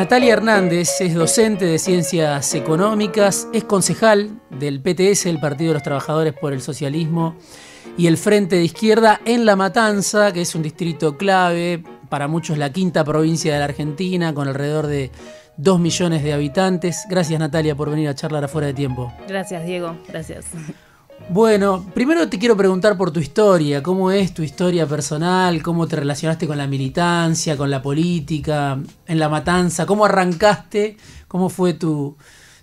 Natalia Hernández es docente de ciencias económicas, es concejal del PTS, el Partido de los Trabajadores por el Socialismo, y el Frente de Izquierda en La Matanza, que es un distrito clave, para muchos la quinta provincia de la Argentina, con alrededor de 2 millones de habitantes. Gracias Natalia por venir a charlar afuera de tiempo. Gracias Diego, gracias. Bueno, primero te quiero preguntar por tu historia, cómo es tu historia personal, cómo te relacionaste con la militancia, con la política, en la matanza, cómo arrancaste, cómo fue tu,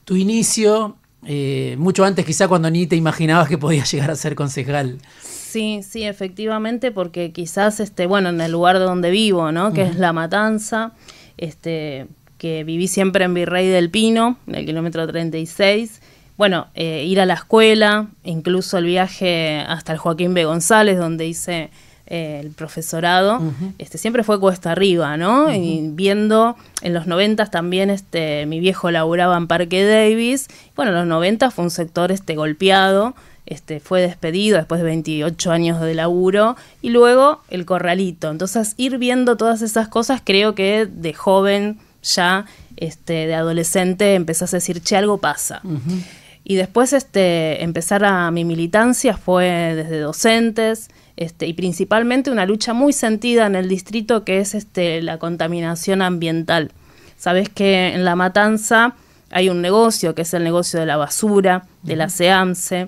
tu inicio, eh, mucho antes quizá cuando ni te imaginabas que podías llegar a ser concejal. Sí, sí, efectivamente, porque quizás, este, bueno, en el lugar donde vivo, ¿no? Que es La Matanza, este, que viví siempre en Virrey del Pino, en el kilómetro 36, bueno, eh, ir a la escuela, incluso el viaje hasta el Joaquín B. González, donde hice eh, el profesorado, este, siempre fue cuesta arriba, ¿no? Y viendo en los 90 también este, mi viejo laburaba en Parque Davis, bueno, en los 90 fue un sector este, golpeado, este, fue despedido después de 28 años de laburo, y luego el corralito. Entonces, ir viendo todas esas cosas, creo que de joven ya, este, de adolescente, empezás a decir, che, algo pasa. Y después este, empezar a mi militancia fue desde docentes este, y principalmente una lucha muy sentida en el distrito que es este, la contaminación ambiental. Sabes que en La Matanza hay un negocio que es el negocio de la basura, de la SEAMSE.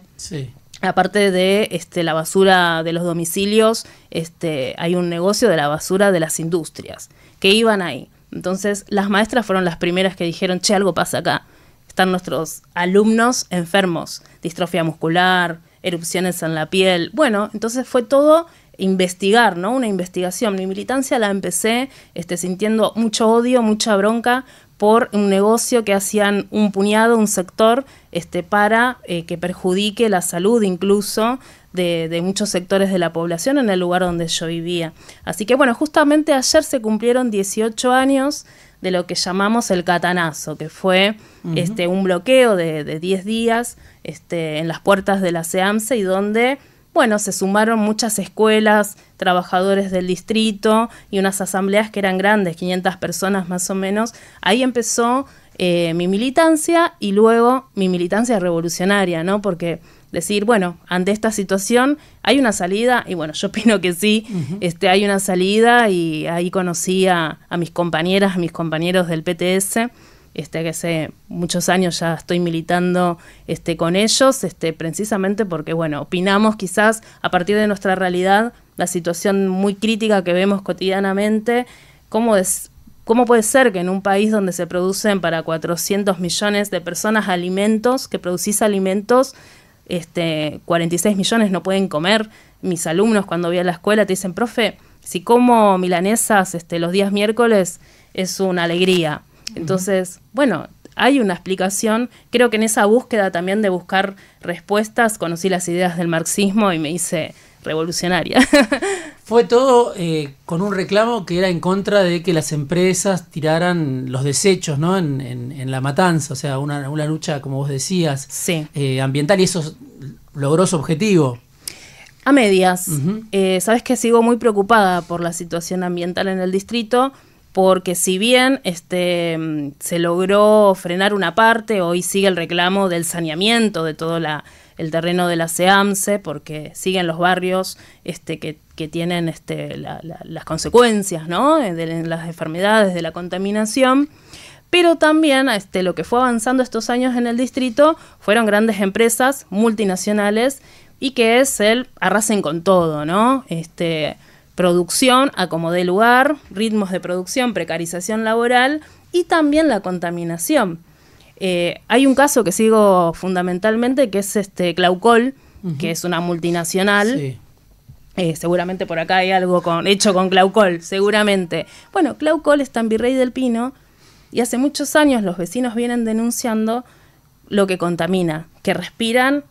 Aparte de este, la basura de los domicilios, este, hay un negocio de la basura de las industrias que iban ahí. Entonces las maestras fueron las primeras que dijeron, che, algo pasa acá. Están nuestros alumnos enfermos, distrofia muscular, erupciones en la piel. Bueno, entonces fue todo investigar, ¿no? Una investigación. Mi militancia la empecé este, sintiendo mucho odio, mucha bronca por un negocio que hacían un puñado, un sector, este, para eh, que perjudique la salud incluso de, de, muchos sectores de la población en el lugar donde yo vivía. Así que bueno, justamente ayer se cumplieron 18 años de lo que llamamos el catanazo, que fue este, un bloqueo de 10 días este, en las puertas de la SEAMSE y donde bueno, se sumaron muchas escuelas, trabajadores del distrito y unas asambleas que eran grandes, 500 personas más o menos. Ahí empezó eh, mi militancia y luego mi militancia revolucionaria, ¿no? Porque decir, bueno, ante esta situación hay una salida, y bueno, yo opino que sí, este, hay una salida y ahí conocí a, mis compañeras, a mis compañeros del PTS, este, que hace muchos años ya estoy militando este, con ellos, este, precisamente porque, bueno, opinamos quizás a partir de nuestra realidad, la situación muy crítica que vemos cotidianamente, cómo es ¿Cómo puede ser que en un país donde se producen para 400 millones de personas alimentos, que producís alimentos, este, 46 millones no pueden comer. Mis alumnos cuando voy a la escuela te dicen, profe, si como milanesas este, los días miércoles es una alegría. Entonces, bueno, hay una explicación. Creo que en esa búsqueda también de buscar respuestas conocí las ideas del marxismo y me hice revolucionaria. Fue todo eh, con un reclamo que era en contra de que las empresas tiraran los desechos ¿no? en, en, la matanza, o sea, una, lucha, como vos decías, eh, ambiental, y eso logró su objetivo. A medias. Eh, Sabes que sigo muy preocupada por la situación ambiental en el distrito, porque si bien este, mm, se logró frenar una parte, hoy sigue el reclamo del saneamiento de toda la el terreno de la SEAMSE, porque siguen los barrios este, que, tienen este, las consecuencias ¿no? Eh, de las enfermedades, de la contaminación pero también este, lo que fue avanzando estos años en el distrito fueron grandes empresas multinacionales y que es el arrasen con todo, ¿no? Este, producción de lugar, ritmos de producción, precarización laboral y también la contaminación. Eh, hay un caso que sigo fundamentalmente que es este Claucol, que es una multinacional. Sí. Eh, seguramente por acá hay algo con, hecho con Claucol, seguramente. Bueno, Claucol es tan virrey del pino y hace muchos años los vecinos vienen denunciando lo que contamina, que respiran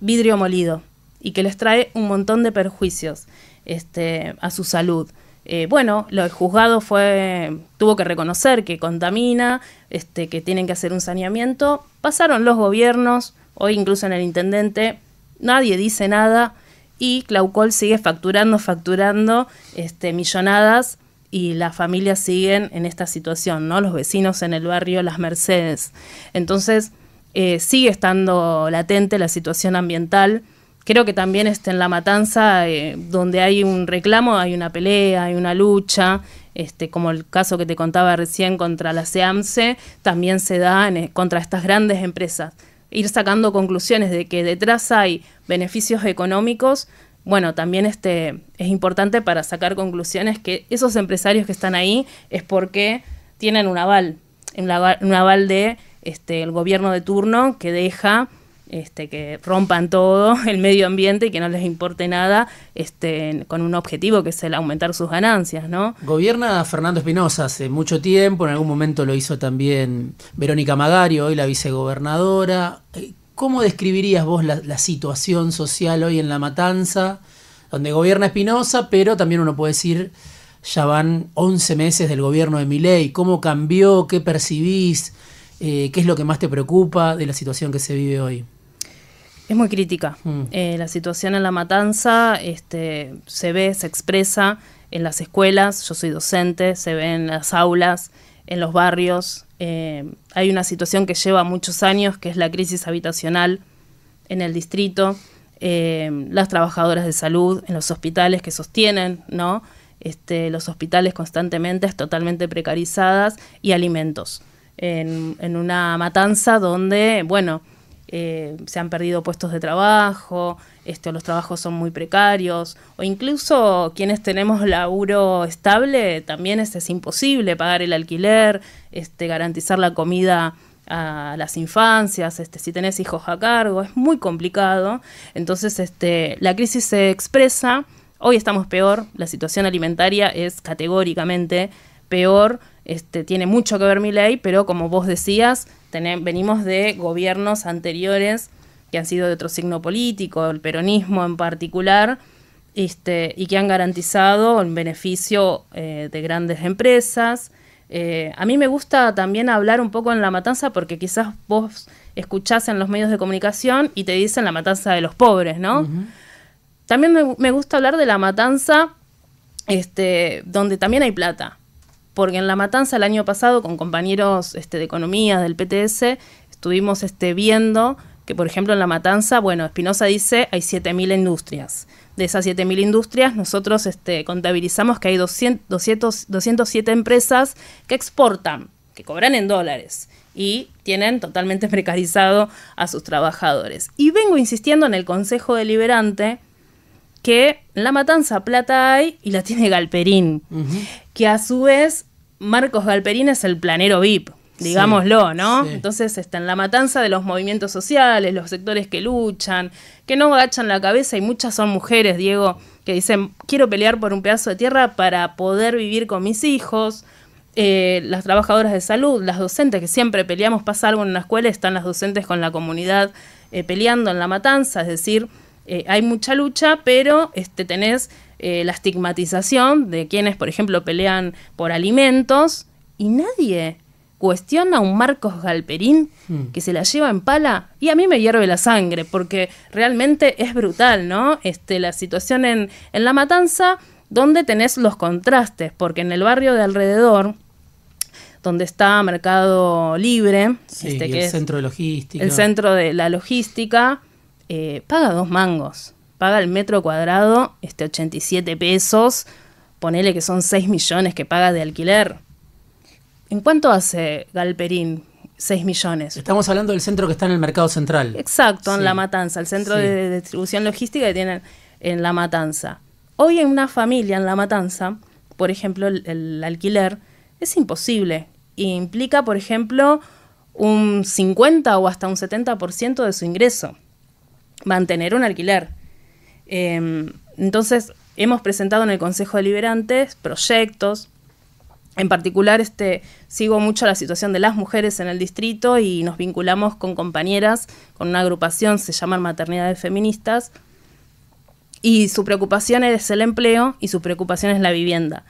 vidrio molido y que les trae un montón de perjuicios este, a su salud. Eh, bueno, lo, el juzgado fue, tuvo que reconocer que contamina, este, que tienen que hacer un saneamiento. Pasaron los gobiernos, hoy incluso en el intendente, nadie dice nada y Claucol sigue facturando, facturando este, millonadas y las familias siguen en esta situación, ¿no? Los vecinos en el barrio Las Mercedes. Entonces, eh, sigue estando latente la situación ambiental Creo que también este, en La Matanza, eh, donde hay un reclamo, hay una pelea, hay una lucha, este, como el caso que te contaba recién contra la SEAMSE, también se da eh, contra estas grandes empresas. Ir sacando conclusiones de que detrás hay beneficios económicos, bueno, también este, es importante para sacar conclusiones que esos empresarios que están ahí es porque tienen un aval, un aval, un de este, el gobierno de turno que deja este, que rompan todo el medio ambiente y que no les importe nada, este, con un objetivo que es el aumentar sus ganancias, ¿no? Gobierna Fernando Espinosa hace mucho tiempo, en algún momento lo hizo también Verónica Magario, hoy la vicegobernadora. Eh, ¿Cómo describirías vos la, situación social hoy en La Matanza, donde gobierna Espinosa, pero también uno puede decir ya van 11 meses del gobierno de Milei, cómo cambió, qué percibís, eh, qué es lo que más te preocupa de la situación que se vive hoy? Es muy crítica. Mm. Eh, la situación en la matanza este, se ve, se expresa en las escuelas, yo soy docente, se ve en las aulas, en los barrios. Eh, hay una situación que lleva muchos años, que es la crisis habitacional en el distrito, eh, las trabajadoras de salud en los hospitales que sostienen, ¿no? Este, los hospitales constantemente totalmente precarizadas y alimentos. en una matanza donde, bueno, eh, se han perdido puestos de trabajo, los trabajos son muy precarios, o incluso quienes tenemos laburo estable, también este, es, imposible pagar el alquiler, este, garantizar la comida a las infancias, este, si tenés hijos a cargo, es muy complicado. Entonces, este, la crisis se expresa, hoy estamos peor, la situación alimentaria es categóricamente peor este, tiene mucho que ver mi ley, pero como vos decías, venimos de gobiernos anteriores que han sido de otro signo político, el peronismo en particular, este, y que han garantizado el beneficio eh, de grandes empresas. Eh, a mí me gusta también hablar un poco en La Matanza porque quizás vos escuchás en los medios de comunicación y te dicen La Matanza de los pobres, ¿no? También me, me, gusta hablar de La Matanza este, donde también hay plata porque en La Matanza el año pasado con compañeros este, de economía del PTS estuvimos este, viendo que, por ejemplo, en La Matanza, bueno, Espinosa dice hay 7.000 industrias. De esas 7.000 industrias, nosotros este, contabilizamos que hay 200, 207 empresas que exportan, que cobran en dólares y tienen totalmente precarizado a sus trabajadores. Y vengo insistiendo en el Consejo Deliberante que la matanza plata hay y la tiene Galperín que a su vez Marcos Galperín es el planero VIP, digámoslo, ¿no? Entonces está en la matanza de los movimientos sociales, los sectores que luchan, que no agachan la cabeza y muchas son mujeres, Diego, que dicen, quiero pelear por un pedazo de tierra para poder vivir con mis hijos. Eh, las trabajadoras de salud, las docentes, que siempre peleamos, pasa algo en una escuela, están las docentes con la comunidad eh, peleando en la matanza, es decir, eh, hay mucha lucha, pero este, tenés eh, la estigmatización de quienes, por ejemplo, pelean por alimentos y nadie cuestiona a un Marcos Galperín hmm. que se la lleva en pala y a mí me hierve la sangre porque realmente es brutal, ¿no? Este, la situación en, La Matanza donde tenés los contrastes, porque en el barrio de alrededor, donde está Mercado Libre, este, que el centro de logística. El centro de la logística, eh, paga dos mangos paga el metro cuadrado este 87 pesos, ponele que son 6 millones que paga de alquiler. ¿En cuánto hace Galperín 6 millones. Estamos hablando del centro que está en el mercado central. Exacto, en La Matanza, el centro de distribución logística que tienen en La Matanza. Hoy en una familia en La Matanza, por ejemplo, el, alquiler es imposible. implica, por ejemplo, un 50 o hasta un 70% de su ingreso. Mantener un alquiler. Em, entonces, hemos presentado en el Consejo Deliberante proyectos. En particular, este, sigo mucho la situación de las mujeres en el distrito y nos vinculamos con compañeras, con una agrupación, se llama Maternidades Feministas, y su preocupación es el empleo y su preocupación es la vivienda.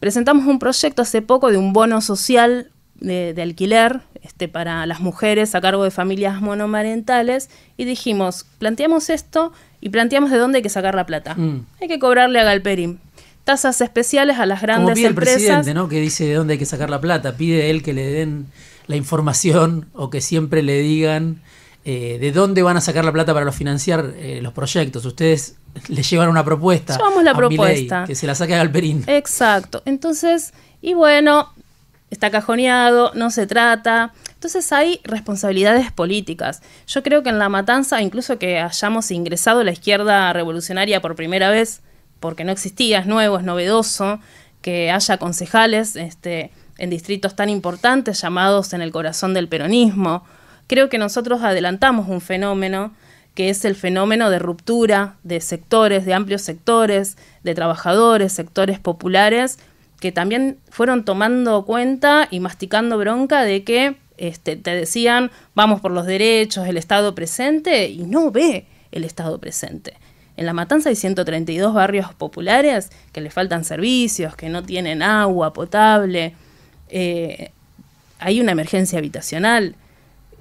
Presentamos un proyecto hace poco de un bono social de, alquiler este, para las mujeres a cargo de familias monomarentales y dijimos, planteamos esto y planteamos de dónde hay que sacar la plata. Mm. Hay que cobrarle a Galperín. Tasas especiales a las grandes Como pide el presidente, ¿no? Que dice de dónde hay que sacar la plata. Pide él que le den la información o que siempre le digan eh, de dónde van a sacar la plata para financiar eh, los proyectos. Ustedes le llevan una propuesta. Llevamos la propuesta. que se la saque a Galperín. Exacto. Entonces, y bueno, está cajoneado, no se trata. Entonces hay responsabilidades políticas. Yo creo que en la matanza, incluso que hayamos ingresado a la izquierda revolucionaria por primera vez, porque no existía, es nuevo, es novedoso, que haya concejales este, en distritos tan importantes llamados en el corazón del peronismo. Creo que nosotros adelantamos un fenómeno que es el fenómeno de ruptura de sectores, de amplios sectores, de trabajadores, sectores populares, que también fueron tomando cuenta y masticando bronca de que este, te decían, vamos por los derechos, el Estado presente, y no ve el Estado presente. En la matanza hay 132 barrios populares que le faltan servicios, que no tienen agua potable, eh, hay una emergencia habitacional,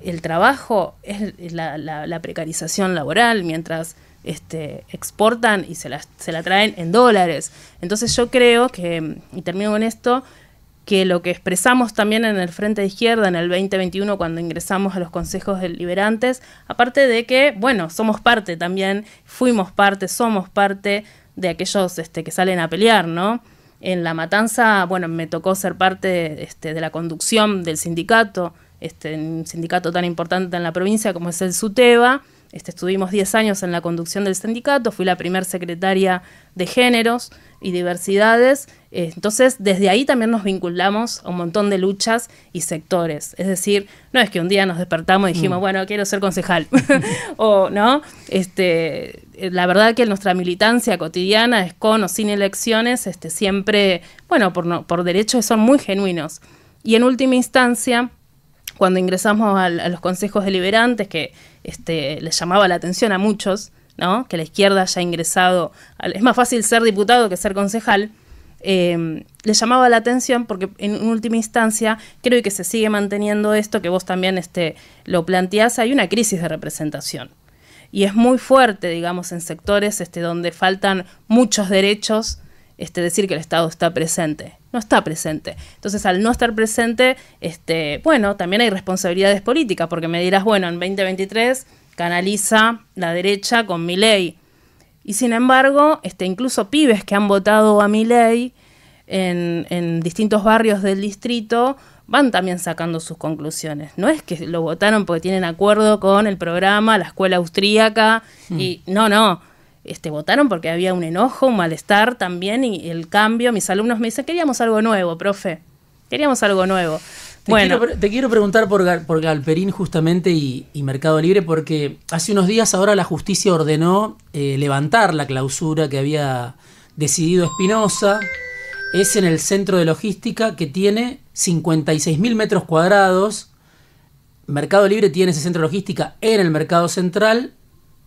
el trabajo es la, precarización laboral mientras este, exportan y se la, se la traen en dólares. Entonces yo creo que, y termino con esto, que lo que expresamos también en el Frente de Izquierda en el 2021 cuando ingresamos a los consejos deliberantes, aparte de que, bueno, somos parte también, fuimos parte, somos parte de aquellos este, que salen a pelear, ¿no? En la matanza, bueno, me tocó ser parte este, de la conducción del sindicato, este, un sindicato tan importante en la provincia como es el SUTEBA, este, estuvimos 10 años en la conducción del sindicato, fui la primera secretaria de géneros y diversidades. Eh, entonces, desde ahí también nos vinculamos a un montón de luchas y sectores. Es decir, no es que un día nos despertamos y dijimos, mm. bueno, quiero ser concejal. o, ¿no? Este, eh, la verdad que nuestra militancia cotidiana es con o sin elecciones, este, siempre, bueno, por, no, por derechos son muy genuinos. Y en última instancia, cuando ingresamos a, los consejos deliberantes, que este, les llamaba la atención a muchos, ¿no? que la izquierda haya ingresado, es más fácil ser diputado que ser concejal, em, les llamaba la atención porque en última instancia creo que se sigue manteniendo esto que vos también este, lo planteás, hay una crisis de representación. Y es muy fuerte, digamos, en sectores este, donde faltan muchos derechos, este, decir que el Estado está presente no está presente. Entonces, al no estar presente, este, bueno, también hay responsabilidades políticas, porque me dirás, bueno, en 2023 canaliza la derecha con mi ley. Y sin embargo, este, incluso pibes que han votado a mi ley en, distintos barrios del distrito van también sacando sus conclusiones. No es que lo votaron porque tienen acuerdo con el programa, la escuela austríaca, y mm. no, no este, votaron porque había un enojo, un malestar también y el cambio. Mis alumnos me dicen, queríamos algo nuevo, profe, queríamos algo nuevo. Te, bueno. quiero, te quiero preguntar por, Galperín justamente y, Mercado Libre porque hace unos días ahora la justicia ordenó eh, levantar la clausura que había decidido Espinosa. Es en el centro de logística que tiene 56.000 metros cuadrados. Mercado Libre tiene ese centro de logística en el mercado central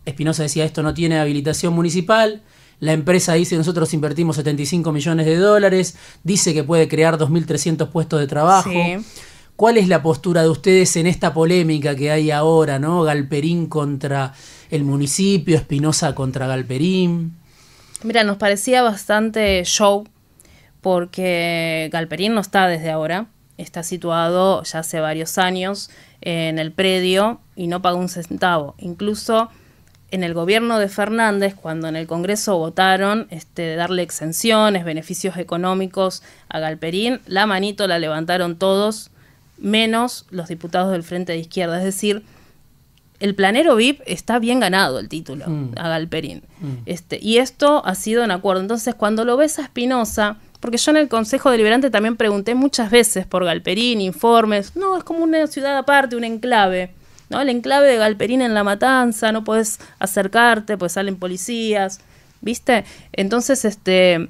Espinosa decía esto no tiene habilitación municipal. La empresa dice nosotros invertimos 75 millones de dólares, dice que puede crear 2.300 puestos de trabajo. ¿Cuál es la postura de ustedes en esta polémica que hay ahora, ¿no? Galperín contra el municipio, Espinosa contra Galperín. Mira, nos parecía bastante show porque Galperín no está desde ahora, está situado ya hace varios años en el predio y no paga un centavo. Incluso en el gobierno de Fernández, cuando en el Congreso votaron este, darle exenciones, beneficios económicos a Galperín, la manito la levantaron todos, menos los diputados del Frente de Izquierda. Es decir, el planero VIP está bien ganado el título mm. a Galperín. Mm. Este, y esto ha sido un acuerdo. Entonces, cuando lo ves a Espinosa, porque yo en el Consejo Deliberante también pregunté muchas veces por Galperín, informes, no, es como una ciudad aparte, un enclave. ¿no? El enclave de Galperín en La Matanza, no puedes acercarte, pues salen policías, ¿viste? Entonces, este,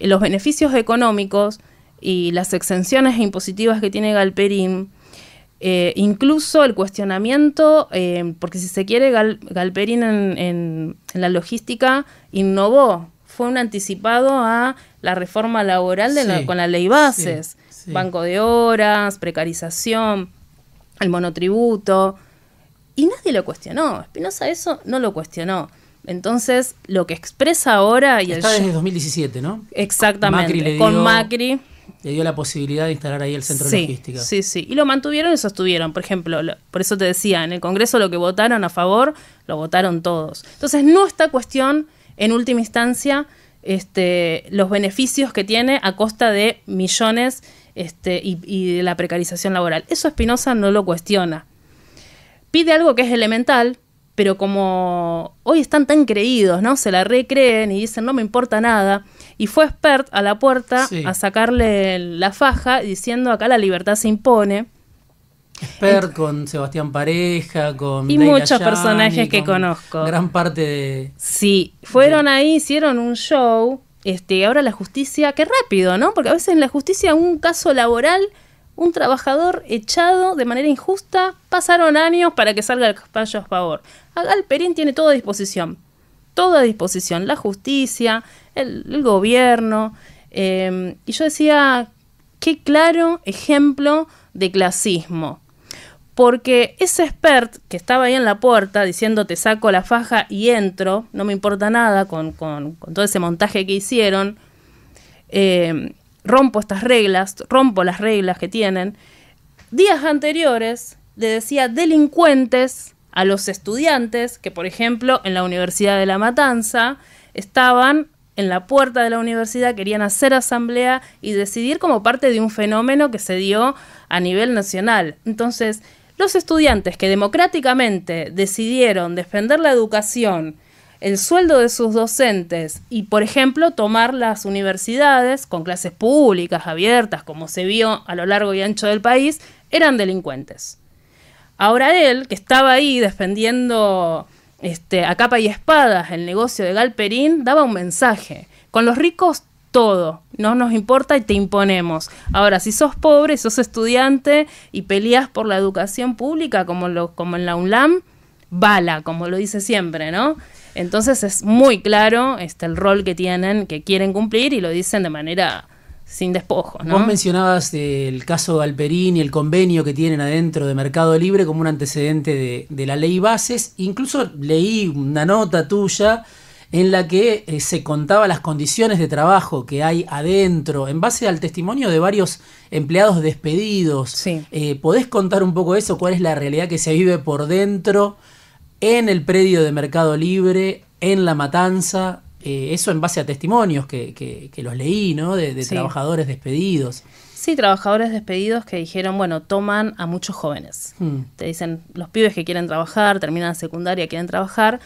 los beneficios económicos y las exenciones impositivas que tiene Galperín, eh, incluso el cuestionamiento, eh, porque si se quiere, Galperín en, la logística innovó, fue un anticipado a la reforma laboral de con la ley bases, banco de horas, precarización, el monotributo, y nadie lo cuestionó. Espinosa eso no lo cuestionó. Entonces, lo que expresa ahora y Está el... desde 2017, ¿no? Exactamente. con Macri. Le dio la posibilidad de instalar ahí el centro de Sí, sí. Y lo mantuvieron y sostuvieron. Por ejemplo, por eso te decía, en el Congreso lo que votaron a favor, lo votaron todos. Entonces, no está cuestión, en última instancia, este, los beneficios que tiene a costa de millones este, y, y de la precarización laboral. Eso Espinosa no lo cuestiona pide algo que es elemental, pero como hoy están tan creídos, ¿no? Se la recreen y dicen, no me importa nada. Y fue expert a la puerta a sacarle la faja diciendo, acá la libertad se impone. Spert con Sebastián Pareja, con... Y muchos personajes que conozco. Gran parte de... Sí, fueron ahí, hicieron un show. Este, ahora la justicia, qué rápido, ¿no? Porque a veces en la justicia un caso laboral un trabajador echado de manera injusta, pasaron años para que salga el fallo a favor. Perín tiene todo a disposición, toda a disposición, la justicia, el, gobierno. Eh, y yo decía, qué claro ejemplo de clasismo. Porque ese expert que estaba ahí en la puerta diciendo te saco la faja y entro, no me importa nada con, todo ese montaje que hicieron, eh, rompo estas reglas, rompo las reglas que tienen. Días anteriores le decía delincuentes a los estudiantes que, por ejemplo, en la Universidad de La Matanza estaban en la puerta de la universidad, querían hacer asamblea y decidir como parte de un fenómeno que se dio a nivel nacional. Entonces, los estudiantes que democráticamente decidieron defender la educación el sueldo de sus docentes y, por ejemplo, tomar las universidades con clases públicas abiertas, como se vio a lo largo y ancho del país, eran delincuentes. Ahora él, que estaba ahí defendiendo este, a capa y espada el negocio de Galperín, daba un mensaje. Con los ricos todo, no nos importa y te imponemos. Ahora, si sos pobre, sos estudiante y peleas por la educación pública como, lo, como en la UNLAM, bala, como lo dice siempre, ¿no? Entonces es muy claro este, el rol que tienen, que quieren cumplir y lo dicen de manera sin despojo. ¿no? Vos mencionabas el caso Galperín y el convenio que tienen adentro de Mercado Libre como un antecedente de, la ley bases. Incluso leí una nota tuya en la que eh, se contaba las condiciones de trabajo que hay adentro, en base al testimonio de varios empleados despedidos. Eh, ¿Podés contar un poco eso? ¿Cuál es la realidad que se vive por dentro en el predio de Mercado Libre, en La Matanza, eh, eso en base a testimonios que, que, los leí, ¿no? De, trabajadores despedidos. Sí, trabajadores despedidos que dijeron, bueno, toman a muchos jóvenes. Hmm. Te dicen, los pibes que quieren trabajar, terminan la secundaria, quieren trabajar,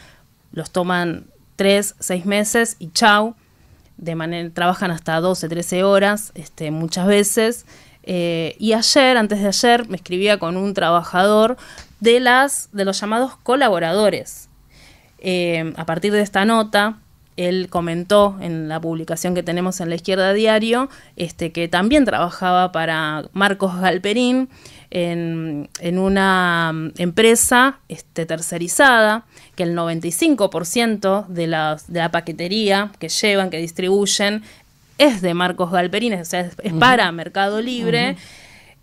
los toman tres, seis meses y chau. De manera, trabajan hasta 12, 13 horas, este, muchas veces. Eh, y ayer, antes de ayer, me escribía con un trabajador de, las, de los llamados colaboradores. Eh, a partir de esta nota, él comentó en la publicación que tenemos en la izquierda diario este, que también trabajaba para Marcos Galperín en, una empresa este, tercerizada, que el 95% de de la paquetería que llevan, que distribuyen, es de Marcos Galperín, es, para Mercado Libre.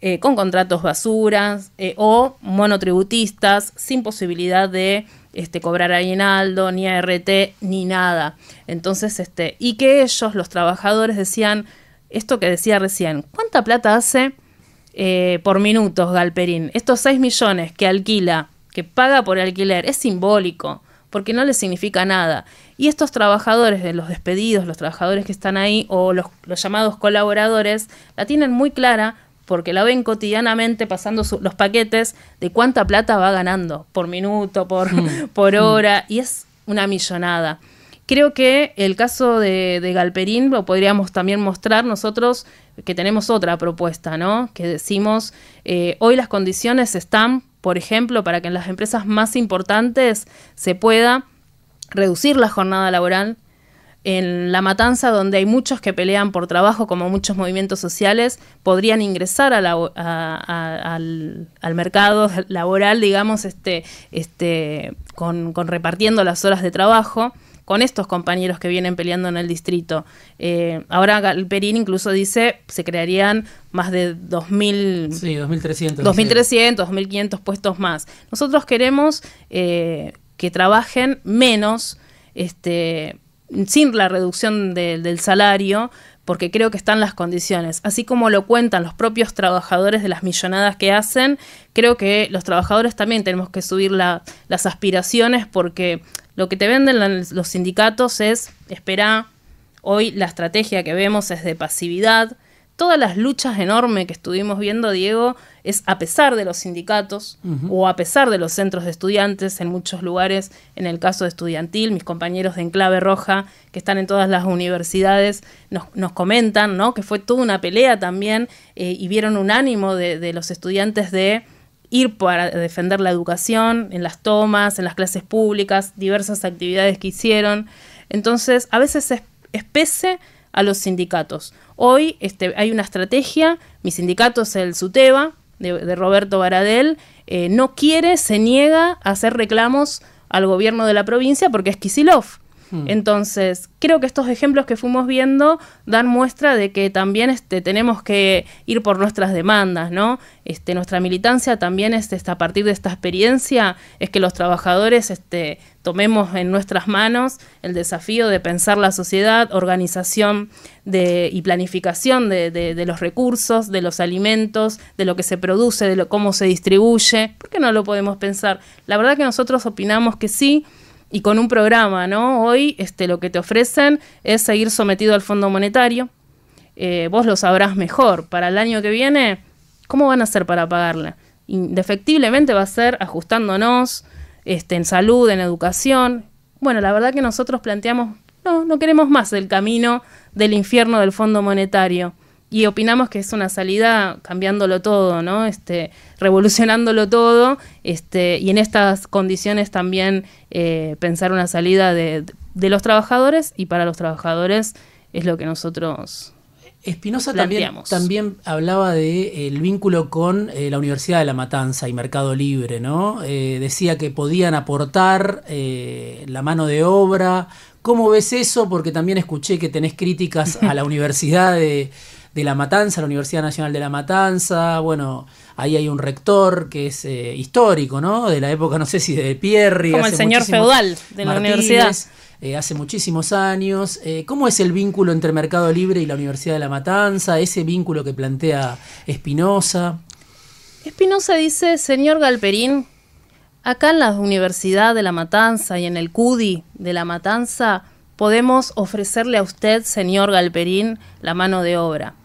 Eh, con contratos basuras eh, o monotributistas sin posibilidad de este, cobrar aguinaldo, ni ART, ni nada. Entonces, este, y que ellos, los trabajadores, decían, esto que decía recién, ¿cuánta plata hace eh, por minutos Galperín? Estos 6 millones que alquila, que paga por alquiler, es simbólico porque no les significa nada. Y estos trabajadores de los despedidos, los trabajadores que están ahí o los, llamados colaboradores, la tienen muy clara porque la ven cotidianamente pasando los paquetes de cuánta plata va ganando por minuto, por, mm. por hora, y es una millonada. Creo que el caso de, Galperín lo podríamos también mostrar nosotros que tenemos otra propuesta, ¿no? Que decimos, eh, hoy las condiciones están por ejemplo, para que en las empresas más importantes se pueda reducir la jornada laboral. En La Matanza, donde hay muchos que pelean por trabajo, como muchos movimientos sociales, podrían ingresar al, mercado laboral, digamos, este, este, con repartiendo las horas de trabajo con estos compañeros que vienen peleando en el distrito. Eh, ahora ahora Galperín incluso dice se crearían más de 2.000... Sí, 2.300. 2.300, 2.500 puestos más. Nosotros queremos eh, que trabajen menos, este, sin la reducción del salario, porque creo que están las condiciones. Así como lo cuentan los propios trabajadores de las millonadas que hacen, creo que los trabajadores también tenemos que subir las aspiraciones porque lo que te venden los sindicatos es, espera, hoy la estrategia que vemos es de pasividad. Todas las luchas enormes que estuvimos viendo, Diego, es a pesar de los sindicatos o a pesar de los centros de estudiantes en muchos lugares, en el caso de estudiantil, mis compañeros de Enclave Roja, que están en todas las universidades, nos, comentan ¿no? que fue toda una pelea también eh, y vieron un ánimo de los estudiantes de ir para defender la educación, en las tomas, en las clases públicas, diversas actividades que hicieron. Entonces, a veces es, pese a los sindicatos. Hoy este, hay una estrategia, mi sindicato es el SUTEBA, de, Roberto Baradel, eh, no quiere, se niega a hacer reclamos al gobierno de la provincia porque es Kisilov. Hmm. Entonces, creo que estos ejemplos que fuimos viendo dan muestra de que también este, tenemos que ir por nuestras demandas, ¿no? Este, nuestra militancia también es este, a partir de esta experiencia, es que los trabajadores tomemos en nuestras manos el desafío de pensar la sociedad, organización y planificación de, los recursos, de los alimentos, de lo que se produce, de lo, cómo se distribuye. ¿Por qué no lo podemos pensar? La verdad que nosotros opinamos que sí y con un programa, ¿no? Hoy este, lo que te ofrecen es seguir sometido al Fondo Monetario. Eh, vos lo sabrás mejor. Para el año que viene, ¿cómo van a hacer para pagarla? Indefectiblemente va a ser ajustándonos este, en salud, en educación. Bueno, la verdad que nosotros planteamos, no, no queremos más el camino del infierno del Fondo Monetario y opinamos que es una salida cambiándolo todo, ¿no? Este, revolucionándolo todo, este, y en estas condiciones también eh, pensar una salida de, los trabajadores y para los trabajadores es lo que nosotros Espinosa también, también hablaba de eh, el vínculo con eh, la Universidad de La Matanza y Mercado Libre, ¿no? decía que podían aportar la mano de obra. ¿Cómo ves eso? Porque también escuché que tenés críticas a la Universidad de de La Matanza, la Universidad Nacional de La Matanza, bueno, ahí hay un rector que es eh, histórico, ¿no? De la época, no sé si de Pierri. Como el señor feudal de la universidad. Eh, hace muchísimos años. Eh, ¿Cómo es el vínculo entre Mercado Libre y la Universidad de La Matanza? Ese vínculo que plantea Espinosa. Espinosa dice, señor Galperín, acá en la Universidad de La Matanza y en el CUDI de La Matanza podemos ofrecerle a usted, señor Galperín, la mano de obra.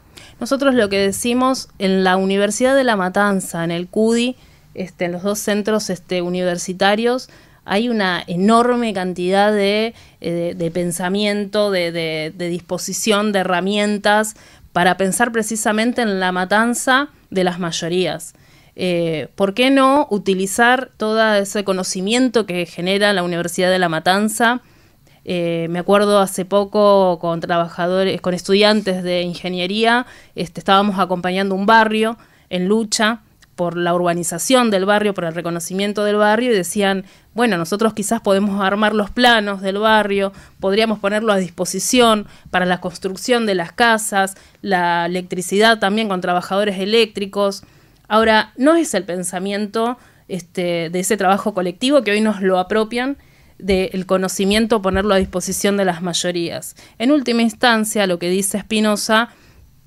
Nosotros lo que decimos en la Universidad de La Matanza, en el CUDI, este, en los dos centros este, universitarios, hay una enorme cantidad de, eh, pensamiento, de, disposición, de herramientas para pensar precisamente en la matanza de las mayorías. Eh, ¿Por qué no utilizar todo ese conocimiento que genera la Universidad de La Matanza? Eh, me acuerdo hace poco con trabajadores, con estudiantes de ingeniería, este, estábamos acompañando un barrio en lucha por la urbanización del barrio, por el reconocimiento del barrio, y decían, bueno, nosotros quizás podemos armar los planos del barrio, podríamos ponerlo a disposición para la construcción de las casas, la electricidad también con trabajadores eléctricos. Ahora, no es el pensamiento este, de ese trabajo colectivo que hoy nos lo apropian del conocimiento ponerlo a disposición de las mayorías. En última instancia, lo que dice Spinoza,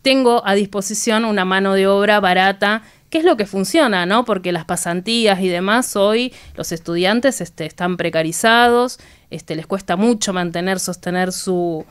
tengo a disposición una mano de obra barata, que es lo que funciona, ¿no? Porque las pasantías y demás hoy los estudiantes este, están precarizados, este, les cuesta mucho mantener, sostener sus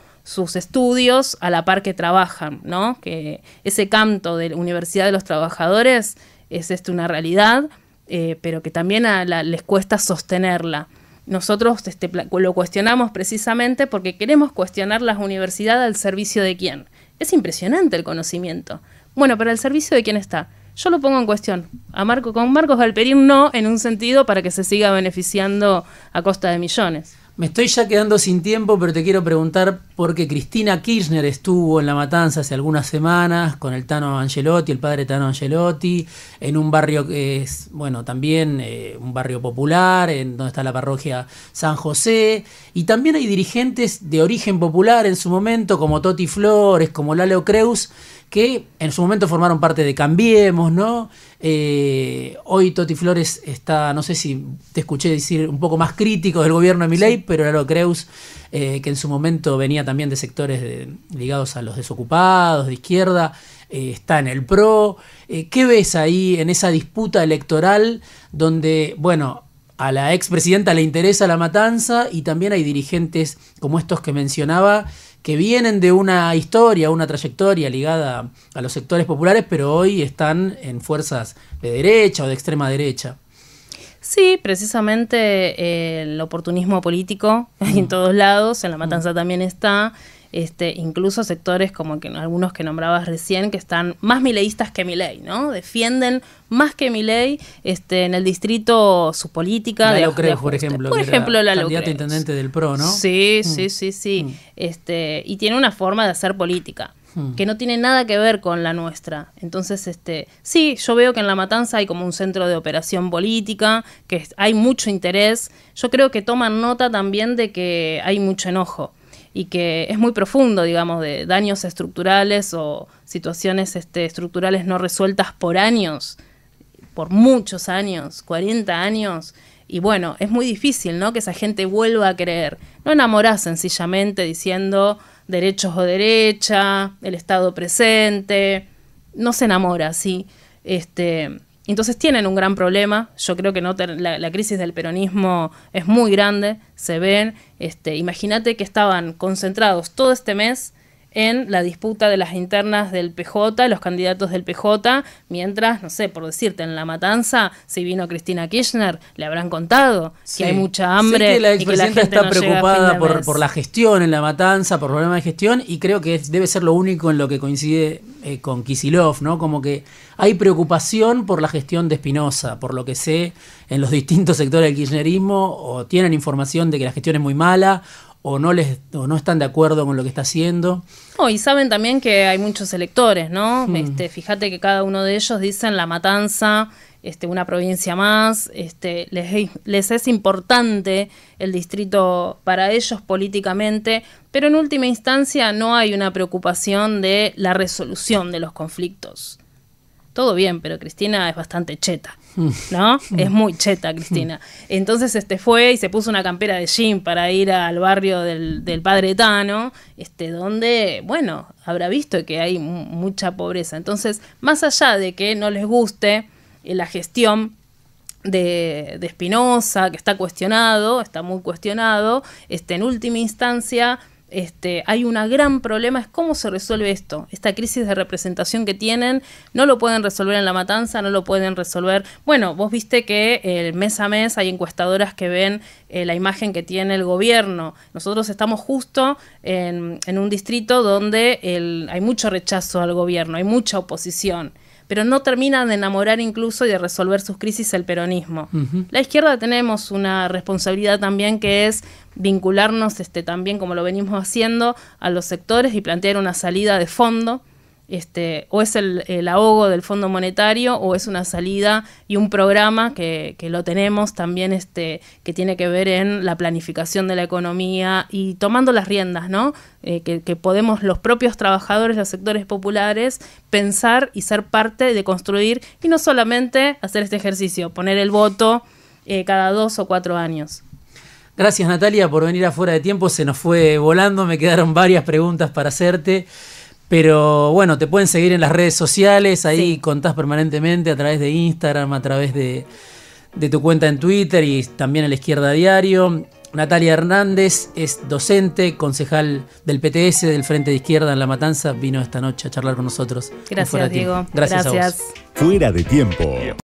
estudios a la par que trabajan, ¿no? Que ese canto de la Universidad de los Trabajadores es este, una realidad, eh, pero que también les cuesta sostenerla. Nosotros este, lo cuestionamos precisamente porque queremos cuestionar las universidades al servicio de quién. Es impresionante el conocimiento. Bueno, pero al servicio de quién está. Yo lo pongo en cuestión. A Marco, con Marcos Galperín no, en un sentido para que se siga beneficiando a costa de millones. Me estoy ya quedando sin tiempo, pero te quiero preguntar por qué Cristina Kirchner estuvo en La Matanza hace algunas semanas con el Tano Angelotti, el padre Tano Angelotti, en un barrio que es, bueno, también eh, un barrio popular, en donde está la parroquia San José, y también hay dirigentes de origen popular en su momento, como Toti Flores, como Lalo Creus, que en su momento formaron parte de Cambiemos, ¿no? Eh, hoy Toti Flores está, no sé si te escuché decir, un poco más crítico del gobierno de Milei, pero Lalo Creus, eh, que en su momento venía también de sectores ligados a los desocupados, de izquierda, eh, está en el PRO. ¿Qué ves ahí en esa disputa electoral donde, bueno, a la expresidenta le interesa la matanza y también hay dirigentes como estos que mencionaba que vienen de una historia, una trayectoria ligada a los sectores populares, pero hoy están en fuerzas de derecha o de extrema derecha. Sí, precisamente eh, el oportunismo político en mm. todos lados, en la matanza mm. también está, este, incluso sectores como que algunos que nombrabas recién, que están más mileístas que Milei, ¿no? Defienden más que Milei este, en el distrito su política. La de, por ejemplo. Por ejemplo, la Candidato intendente del PRO, ¿no? Mm. Sí, sí, sí, sí. Mm. Este, y tiene una forma de hacer política mm. que no tiene nada que ver con la nuestra. Entonces, este, sí, yo veo que en La Matanza hay como un centro de operación política, que hay mucho interés. Yo creo que toman nota también de que hay mucho enojo y que es muy profundo, digamos, de daños estructurales o situaciones este, estructurales no resueltas por años, por muchos años, 40 años. Y bueno, es muy difícil, ¿no? Que esa gente vuelva a creer. No enamorás sencillamente diciendo derechos o derecha, el Estado presente. No se enamora, sí. Este, entonces tienen un gran problema. Yo creo que la, crisis del peronismo es muy grande, se ven. Este, imagínate que estaban concentrados todo este mes en la disputa de las internas del PJ, los candidatos del PJ, mientras, no sé, por decirte, en La Matanza, si vino Cristina Kirchner, le habrán contado que hay mucha hambre. y que la gente está preocupada por, por, la gestión en La Matanza, por problemas de gestión, y creo que debe ser lo único en lo que coincide eh, con Kisilov, ¿no? Como que hay preocupación por la gestión de Espinosa, por lo que sé, en los distintos sectores del kirchnerismo, o tienen información de que la gestión es muy mala, o no les no están de acuerdo con lo que está haciendo. y saben también que hay muchos electores, ¿no? Mm. Este, fíjate que cada uno de ellos dicen la matanza, este, una provincia más, este, les es importante el distrito para ellos políticamente, pero en última instancia no hay una preocupación de la resolución de los conflictos todo bien, pero Cristina es bastante cheta, mm. ¿no? es muy cheta Cristina. Mm. Entonces este fue y se puso una campera de gym para ir al barrio del, padre Tano, este, donde, bueno, habrá visto que hay mucha pobreza. Entonces, más allá de que no les guste eh, la gestión de, Espinosa, que está cuestionado, está muy cuestionado, este, en última instancia este, hay un gran problema, es cómo se resuelve esto, esta crisis de representación que tienen, no lo pueden resolver en la matanza, no lo pueden resolver. Bueno, vos viste que el eh, mes a mes hay encuestadoras que ven eh, la imagen que tiene el gobierno. Nosotros estamos justo en, un distrito donde hay mucho rechazo al gobierno, hay mucha oposición pero no terminan de enamorar incluso y de resolver sus crisis el peronismo. La izquierda tenemos una responsabilidad también que es vincularnos este, también, como lo venimos haciendo, a los sectores y plantear una salida de fondo este, o es el, ahogo del Fondo Monetario o es una salida y un programa que, lo tenemos también este, que tiene que ver en la planificación de la economía y tomando las riendas, ¿no? Eh, que, podemos los propios trabajadores, los sectores populares, pensar y ser parte de construir y no solamente hacer este ejercicio, poner el voto eh, cada dos o cuatro años. Gracias Natalia por venir afuera de tiempo, se nos fue volando, me quedaron varias preguntas para hacerte. Pero bueno, te pueden seguir en las redes sociales, ahí contás permanentemente a través de Instagram, a través de, tu cuenta en Twitter y también en la izquierda diario. Natalia Hernández es docente, concejal del PTS del Frente de Izquierda en La Matanza, vino esta noche a charlar con nosotros. Gracias, Diego. Gracias, A vos. Fuera de tiempo.